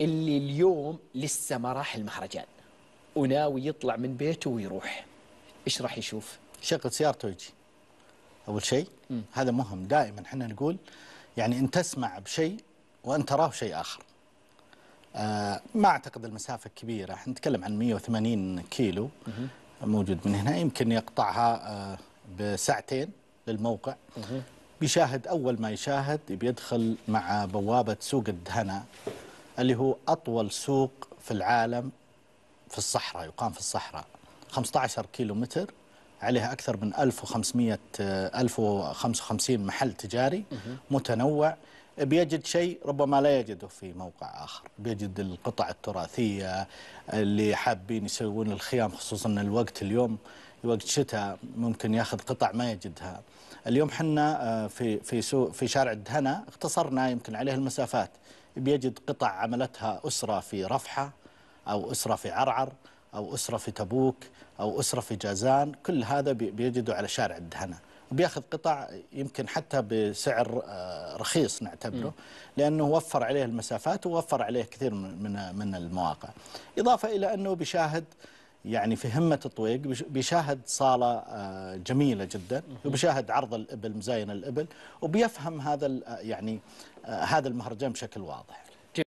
اللي اليوم لسه ما راح المهرجان وناوي يطلع من بيته ويروح ايش راح يشوف؟ شغل سيارته ويجي اول شيء هذا مهم دائما احنا نقول يعني ان تسمع بشيء وان تراه شيء اخر آه ما اعتقد المسافه كبيره احنا نتكلم عن 180 كيلو موجود من هنا يمكن يقطعها آه بساعتين للموقع بيشاهد اول ما يشاهد بيدخل مع بوابه سوق الدهنه اللي هو أطول سوق في العالم في الصحراء يقام في الصحراء 15 كيلو متر عليها أكثر من 1500 1055 محل تجاري متنوع بيجد شيء ربما لا يجده في موقع آخر بيجد القطع التراثية اللي حابين يسوون الخيام خصوصا الوقت اليوم وقت شتاء ممكن ياخذ قطع ما يجدها اليوم حنا آه، في في سوق في شارع الدهنا اختصرنا يمكن عليه المسافات بيجد قطع عملتها أسرة في رفحة أو أسرة في عرعر أو أسرة في تبوك أو أسرة في جازان كل هذا بيجده على شارع الدهنة وبياخذ قطع يمكن حتى بسعر آه، رخيص نعتبره لانه وفر عليه المسافات ووفر عليه كثير من من المواقع اضافه الى انه بيشاهد يعني في همة الطويق بيشاهد صالة آه، جميلة جدا وبيشاهد عرض الإبل مزاين الإبل وبيفهم هذا يعني آه، هذا المهرجان بشكل واضح